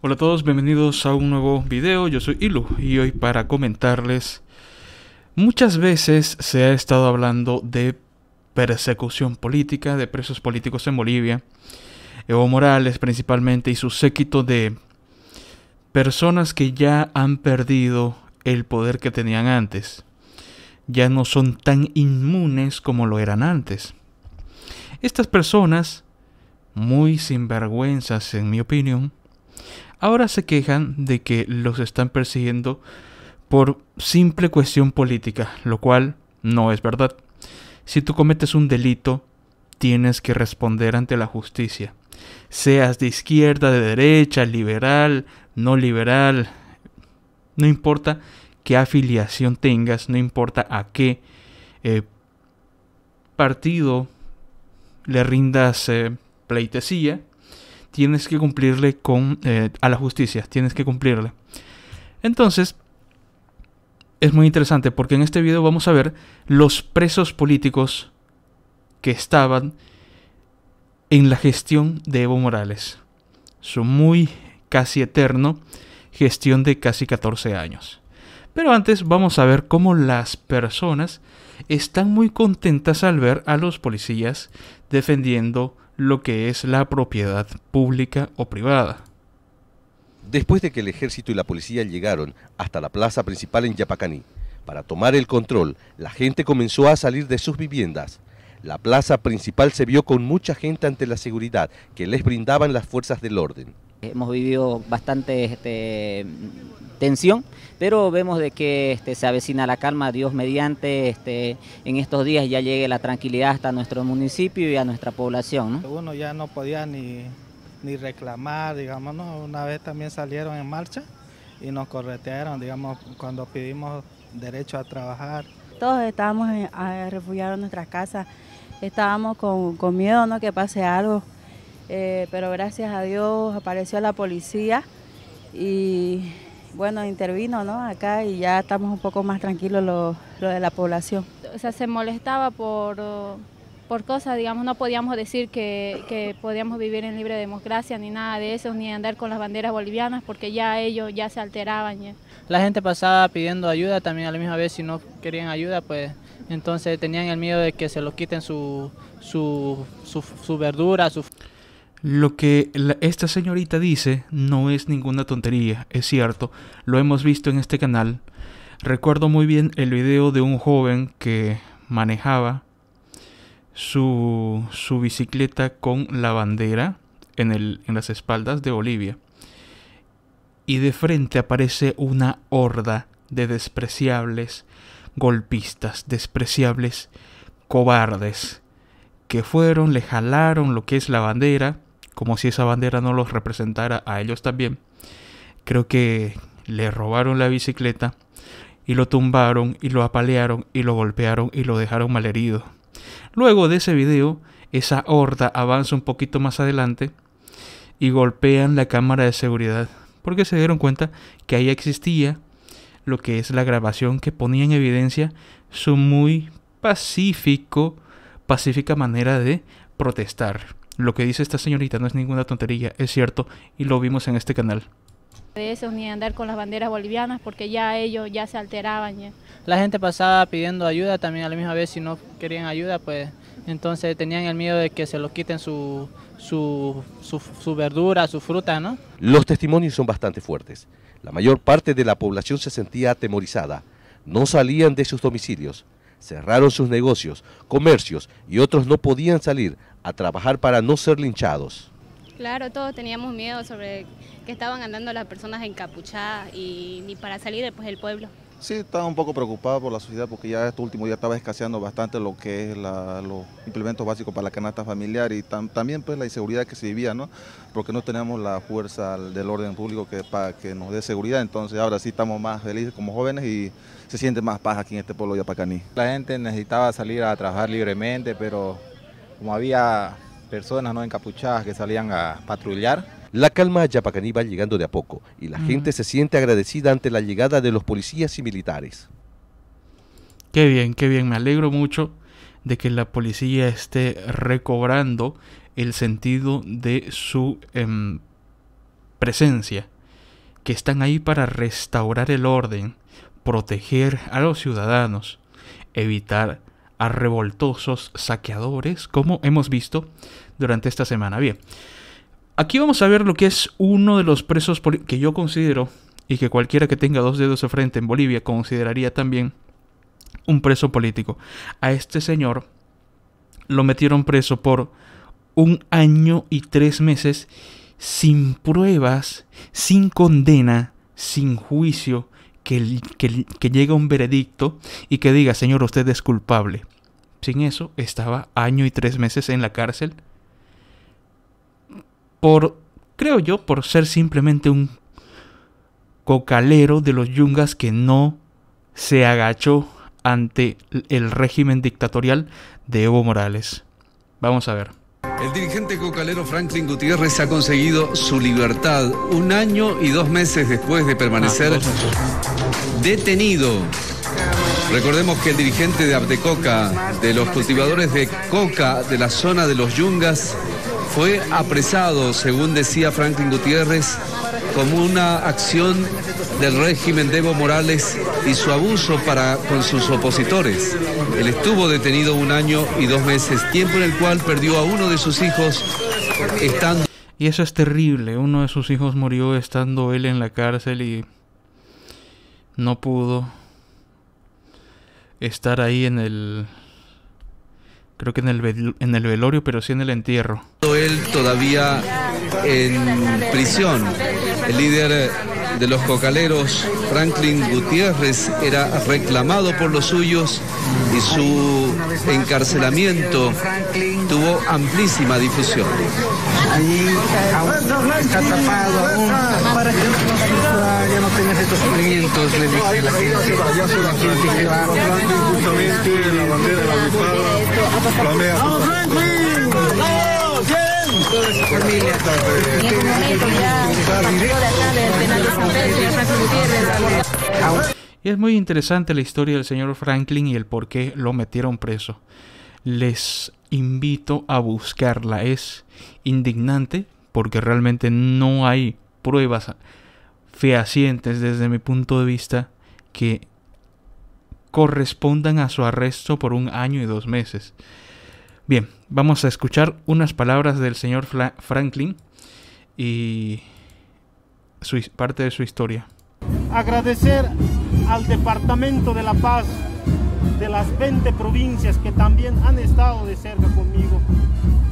Hola a todos, bienvenidos a un nuevo video, yo soy Ilu y hoy para comentarles Muchas veces se ha estado hablando de persecución política, de presos políticos en Bolivia Evo Morales principalmente y su séquito de personas que ya han perdido el poder que tenían antes Ya no son tan inmunes como lo eran antes Estas personas, muy sinvergüenzas en mi opinión Ahora se quejan de que los están persiguiendo por simple cuestión política, lo cual no es verdad. Si tú cometes un delito, tienes que responder ante la justicia. Seas de izquierda, de derecha, liberal, no liberal, no importa qué afiliación tengas, no importa a qué eh, partido le rindas eh, pleitesía, tienes que cumplirle con eh, a la justicia, tienes que cumplirle. Entonces, es muy interesante porque en este video vamos a ver los presos políticos que estaban en la gestión de Evo Morales. Su muy casi eterno gestión de casi 14 años. Pero antes vamos a ver cómo las personas están muy contentas al ver a los policías defendiendo lo que es la propiedad pública o privada. Después de que el ejército y la policía llegaron hasta la plaza principal en Yapacaní para tomar el control, la gente comenzó a salir de sus viviendas. La plaza principal se vio con mucha gente ante la seguridad que les brindaban las fuerzas del orden. Hemos vivido bastante este, tensión, pero vemos de que este, se avecina la calma, Dios mediante, este, en estos días ya llegue la tranquilidad hasta nuestro municipio y a nuestra población. Uno ya no podía ni, reclamar, digamos, una vez también salieron en marcha y nos corretearon, digamos, cuando pedimos derecho a trabajar. Todos estábamos refugiados en nuestras casas, estábamos con, miedo ¿no? que pase algo. Eh, pero gracias a Dios apareció la policía y bueno, intervino acá y ya estamos un poco más tranquilos lo, de la población. O sea, se molestaba por, por cosas, digamos, no podíamos decir que, podíamos vivir en libre democracia ni nada de eso, ni andar con las banderas bolivianas porque ya ellos ya se alteraban. La gente pasaba pidiendo ayuda también a la misma vez, si no querían ayuda, pues entonces tenían el miedo de que se los quiten su, su, su, su verdura, su... Lo que esta señorita dice no es ninguna tontería, es cierto, lo hemos visto en este canal. Recuerdo muy bien el video de un joven que manejaba su, bicicleta con la bandera en, en las espaldas de Bolivia. Y de frente aparece una horda de despreciables golpistas, despreciables cobardes, que fueron, le jalaron lo que es la bandera, como si esa bandera no los representara a ellos también. Creo que le robaron la bicicleta y lo tumbaron y lo apalearon y lo golpearon y lo dejaron malherido. Luego de ese video, esa horda avanza un poquito más adelante y golpean la cámara de seguridad porque se dieron cuenta que ahí existía lo que es la grabación que ponía en evidencia su muy pacífico, pacífica manera de protestar. Lo que dice esta señorita no es ninguna tontería, es cierto, y lo vimos en este canal. De esos ni andar con las banderas bolivianas porque ya ellos ya se alteraban. La gente pasaba pidiendo ayuda también a la misma vez si no querían ayuda, pues entonces tenían el miedo de que se los quiten su, su, su, su verdura, su fruta, ¿no? Los testimonios son bastante fuertes. La mayor parte de la población se sentía atemorizada. No salían de sus domicilios cerraron sus negocios, comercios y otros no podían salir a trabajar para no ser linchados. Claro, todos teníamos miedo sobre que estaban andando las personas encapuchadas y ni para salir después del pueblo. Sí, estaba un poco preocupado por la sociedad porque ya este último día estaba escaseando bastante lo que es los implementos básicos para la canasta familiar y también pues la inseguridad que se vivía, ¿no? Porque no teníamos la fuerza del orden público que, para que nos dé seguridad, entonces ahora sí estamos más felices como jóvenes y se siente más paz aquí en este pueblo de La gente necesitaba salir a trabajar libremente, pero como había personas no encapuchadas que salían a patrullar, la calma de Yapacaní va llegando de a poco y la gente se siente agradecida ante la llegada de los policías y militares. Qué bien, qué bien. Me alegro mucho de que la policía esté recobrando el sentido de su em, presencia, que están ahí para restaurar el orden, proteger a los ciudadanos, evitar a revoltosos saqueadores, como hemos visto durante esta semana. Bien, aquí vamos a ver lo que es uno de los presos que yo considero, y que cualquiera que tenga dos dedos de frente en Bolivia consideraría también un preso político. A este señor lo metieron preso por un año y tres meses sin pruebas, sin condena, sin juicio, que, llegue un veredicto y que diga, señor, usted es culpable. Sin eso, estaba año y tres meses en la cárcel por, creo yo, por ser simplemente un cocalero de los yungas que no se agachó ante el régimen dictatorial de Evo Morales. Vamos a ver. El dirigente cocalero Franklin Gutiérrez ha conseguido su libertad un año y dos meses después de permanecer ah, detenido. Recordemos que el dirigente de Abdecoca, de los cultivadores de coca de la zona de los Yungas, fue apresado, según decía Franklin Gutiérrez, como una acción del régimen de Evo Morales y su abuso para, con sus opositores. Él estuvo detenido un año y dos meses, tiempo en el cual perdió a uno de sus hijos estando... Y eso es terrible, uno de sus hijos murió estando él en la cárcel y no pudo estar ahí en el creo que en el, en el velorio, pero sí en el entierro. Él todavía en prisión. El líder de los cocaleros, Franklin Gutiérrez, era reclamado por los suyos y su encarcelamiento tuvo amplísima difusión. Allí aún está aún para que ya no tengas estos sufrimientos, le dije la gente que va. justamente la bandera de la ¡Vamos Franklin! Y es muy interesante la historia del señor Franklin y el por qué lo metieron preso. Les invito a buscarla. Es indignante porque realmente no hay pruebas fehacientes desde mi punto de vista que correspondan a su arresto por un año y dos meses. Bien, Vamos a escuchar unas palabras del señor Franklin y su, parte de su historia. Agradecer al Departamento de la Paz de las 20 provincias que también han estado de cerca conmigo.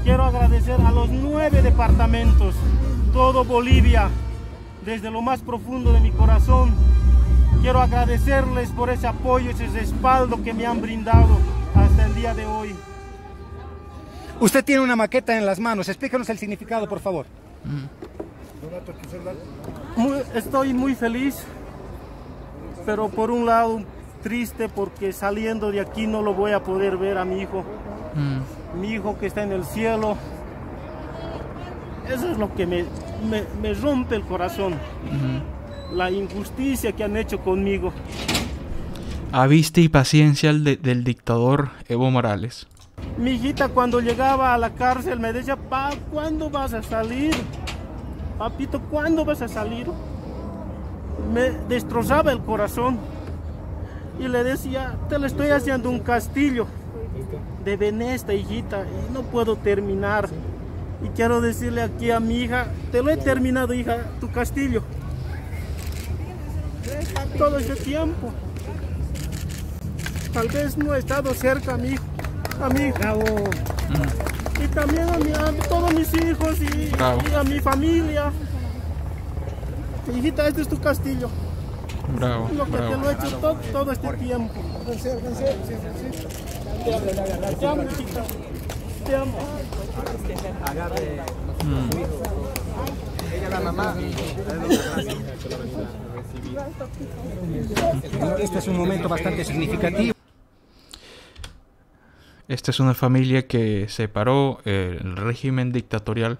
Quiero agradecer a los nueve departamentos, todo Bolivia, desde lo más profundo de mi corazón. Quiero agradecerles por ese apoyo, ese respaldo que me han brindado hasta el día de hoy. Usted tiene una maqueta en las manos, explícanos el significado, por favor. estoy muy feliz, pero por un lado triste porque saliendo de aquí no lo voy a poder ver a mi hijo. Mm. Mi hijo que está en el cielo. Eso es lo que me, rompe el corazón. Mm-hmm. La injusticia que han hecho conmigo. A vista y paciencia del dictador Evo Morales. Mi hijita cuando llegaba a la cárcel me decía, papá ¿cuándo vas a salir? Papito, ¿cuándo vas a salir? Me destrozaba el corazón. Y le decía, te le estoy haciendo un castillo de Benesta, hijita, y no puedo terminar. Y quiero decirle aquí a mi hija, te lo he terminado, hija, tu castillo. Todo ese tiempo. Tal vez no he estado cerca, mi hijo a oh. Y también a, mi, a, todos mis hijos y, a mi familia. Hijita, este es tu castillo. Bravo. Lo que te lo he hecho todo, este tiempo. Te amo, hijita. Te amo. Agarre. Ella la mamá. Este es un momento bastante significativo. Esta es una familia que separó eh, el régimen dictatorial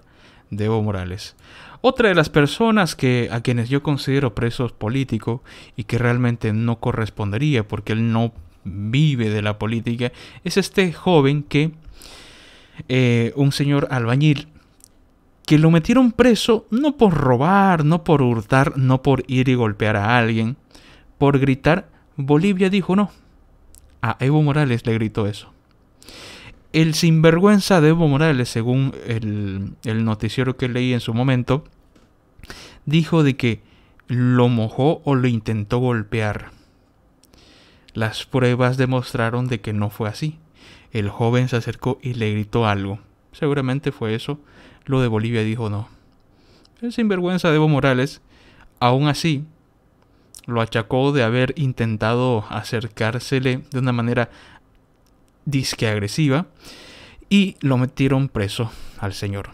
de Evo Morales. Otra de las personas que, a quienes yo considero presos políticos y que realmente no correspondería porque él no vive de la política es este joven que, eh, un señor albañil, que lo metieron preso no por robar, no por hurtar, no por ir y golpear a alguien, por gritar, Bolivia dijo no. A Evo Morales le gritó eso. El sinvergüenza de Evo Morales, según el, noticiero que leí en su momento, dijo de que lo mojó o lo intentó golpear. Las pruebas demostraron de que no fue así. El joven se acercó y le gritó algo. Seguramente fue eso. Lo de Bolivia dijo no. El sinvergüenza de Evo Morales, aún así, lo achacó de haber intentado acercársele de una manera disque agresiva y lo metieron preso al señor.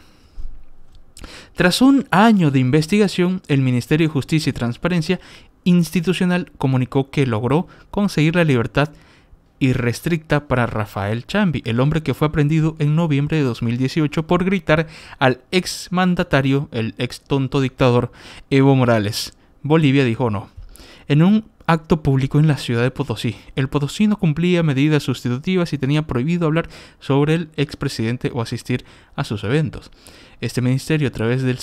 Tras un año de investigación, el Ministerio de Justicia y Transparencia Institucional comunicó que logró conseguir la libertad irrestricta para Rafael Chambi, el hombre que fue aprendido en noviembre de 2018 por gritar al ex mandatario, el ex tonto dictador Evo Morales. Bolivia dijo no. En un acto público en la ciudad de Potosí. El potosino cumplía medidas sustitutivas y tenía prohibido hablar sobre el expresidente o asistir a sus eventos. Este ministerio, a través del,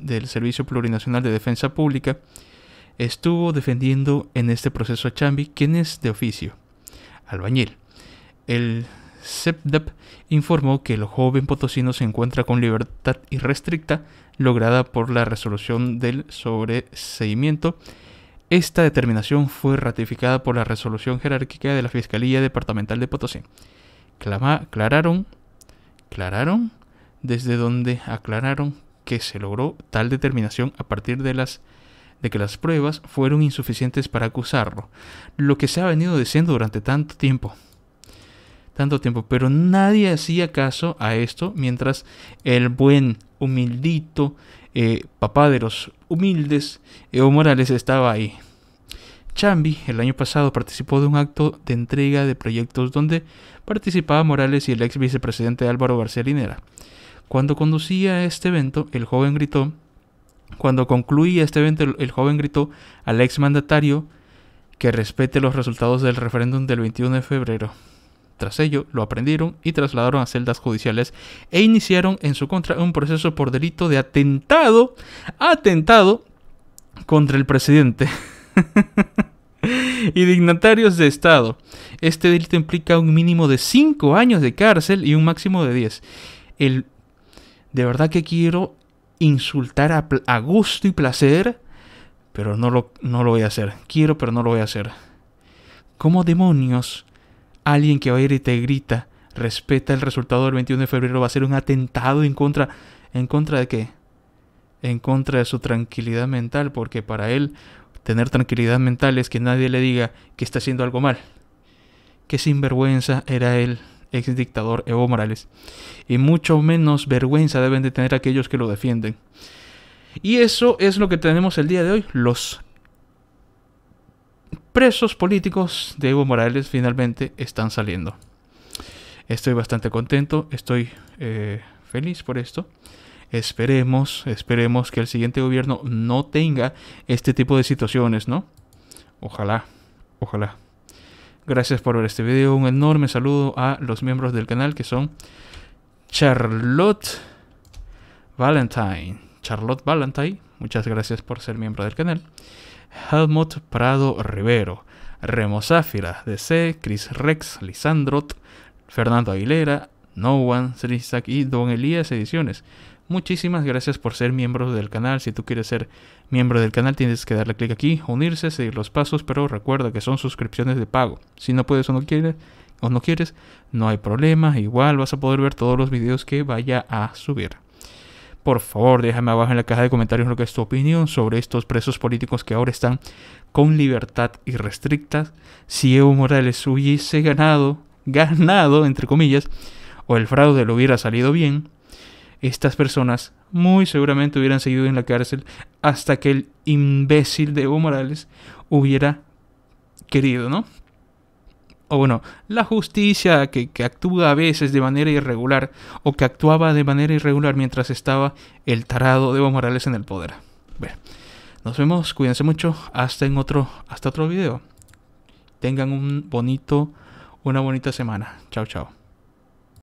del Servicio Plurinacional de Defensa Pública, estuvo defendiendo en este proceso a Chambi, quien es de oficio albañil. El CEPDEP e informó que el joven potosino se encuentra con libertad irrestricta lograda por la resolución del sobreseimiento esta determinación fue ratificada por la resolución jerárquica de la Fiscalía Departamental de Potosí. clararon aclararon, aclararon, desde donde aclararon que se logró tal determinación a partir de las de que las pruebas fueron insuficientes para acusarlo, lo que se ha venido diciendo durante tanto tiempo. Tanto tiempo, pero nadie hacía caso a esto mientras el buen, humildito, eh, papá de los humildes, Evo Morales estaba ahí. Chambi el año pasado participó de un acto de entrega de proyectos donde participaba Morales y el ex vicepresidente Álvaro García Linera. Cuando conducía este evento, el joven gritó, cuando concluía este evento, el joven gritó al ex mandatario que respete los resultados del referéndum del 21 de febrero. Tras ello, lo aprendieron y trasladaron a celdas judiciales e iniciaron en su contra un proceso por delito de atentado, atentado contra el presidente. y dignatarios de Estado. Este delito implica un mínimo de 5 años de cárcel y un máximo de 10. El, de verdad que quiero insultar a, gusto y placer, pero no lo, no lo voy a hacer. Quiero, pero no lo voy a hacer. ¿Cómo demonios alguien que va a ir y te grita, respeta el resultado del 21 de febrero, va a ser un atentado en contra, ¿en contra de qué? En contra de su tranquilidad mental, porque para él tener tranquilidad mental es que nadie le diga que está haciendo algo mal. Qué sinvergüenza era el ex dictador Evo Morales. Y mucho menos vergüenza deben de tener aquellos que lo defienden. Y eso es lo que tenemos el día de hoy, los presos políticos de Evo Morales finalmente están saliendo. Estoy bastante contento, estoy eh, feliz por esto. Esperemos, esperemos que el siguiente gobierno no tenga este tipo de situaciones, ¿no? Ojalá, ojalá. Gracias por ver este video. Un enorme saludo a los miembros del canal que son Charlotte Valentine. Charlotte Valentine, muchas gracias por ser miembro del canal. Helmut Prado Rivero, Remo Zafira, DC, Chris Rex, Lisandrot, Fernando Aguilera, No One, y Don Elías Ediciones. Muchísimas gracias por ser miembros del canal. Si tú quieres ser miembro del canal, tienes que darle clic aquí, unirse, seguir los pasos, pero recuerda que son suscripciones de pago. Si no puedes o no quieres, o no quieres, no hay problema. Igual vas a poder ver todos los videos que vaya a subir. Por favor, déjame abajo en la caja de comentarios lo que es tu opinión sobre estos presos políticos que ahora están con libertad irrestricta. Si Evo Morales hubiese ganado, ganado, entre comillas, o el fraude lo hubiera salido bien, estas personas muy seguramente hubieran seguido en la cárcel hasta que el imbécil de Evo Morales hubiera querido, ¿no? o bueno, la justicia que, actúa a veces de manera irregular o que actuaba de manera irregular mientras estaba el tarado de Evo Morales en el poder. Bueno, nos vemos, cuídense mucho, hasta en otro, hasta otro video. Tengan un bonito, una bonita semana. Chao, chao.